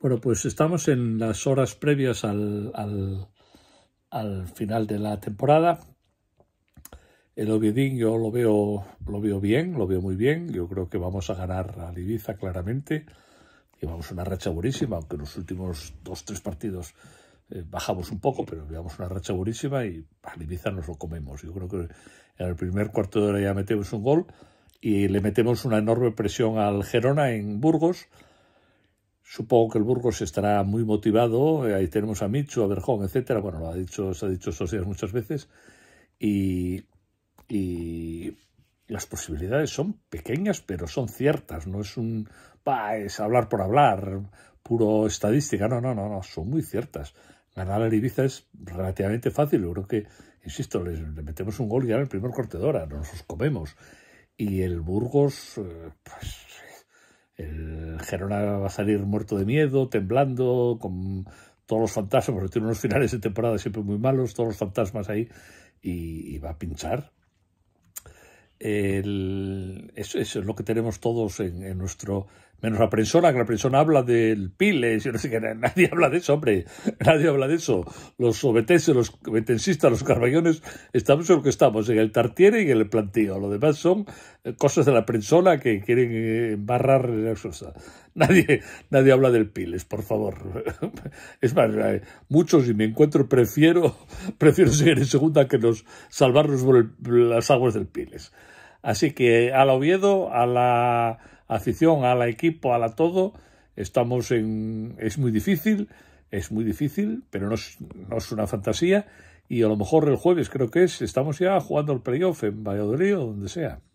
Bueno, pues estamos en las horas previas al, al, final de la temporada. El obedín yo lo veo, lo veo bien, lo veo muy bien. Yo creo que vamos a ganar a Ibiza claramente. Llevamos una racha buenísima, aunque en los últimos dos, tres partidos eh, bajamos un poco, pero llevamos una racha buenísima y a Ibiza nos lo comemos. Yo creo que en el primer cuarto de hora ya metemos un gol y le metemos una enorme presión al Gerona en Burgos Supongo que el Burgos estará muy motivado. Eh, ahí tenemos a Micho, a Berjón, etcétera. Bueno, lo ha dicho, se ha dicho días muchas veces. Y, las posibilidades son pequeñas, pero son ciertas. No es un bah, es hablar por hablar, puro estadística. No, no, no, no, son muy ciertas. Ganar a Ibiza es relativamente fácil. Yo creo que, insisto, le metemos un gol ya en el primer corte de nos los comemos. Y el Burgos, eh, pues, el Gerona va a salir muerto de miedo, temblando, con todos los fantasmas, porque tiene unos finales de temporada siempre muy malos, todos los fantasmas ahí, y, va a pinchar. eso, es lo que tenemos todos en nuestro menos la persona, que la persona habla del piles, yo no sé qué, nadie habla de eso, hombre, nadie habla de eso. Los obetenses, los obetensistas, los carballones, estamos en lo que estamos, en el tartiere y en el plantío. Lo demás son eh, cosas de la persona que quieren eh, embarrar las cosas. Nadie, nadie habla del piles, por favor. Es más, eh, muchos, y me encuentro, prefiero, prefiero seguir en segunda que nos salvarnos por las aguas del piles. Así que a la Oviedo, a la afición, al equipo, a la todo, estamos en... es muy difícil, es muy difícil, pero no es, no es una fantasía. Y a lo mejor el jueves creo que es, estamos ya jugando el playoff en Valladolid o donde sea.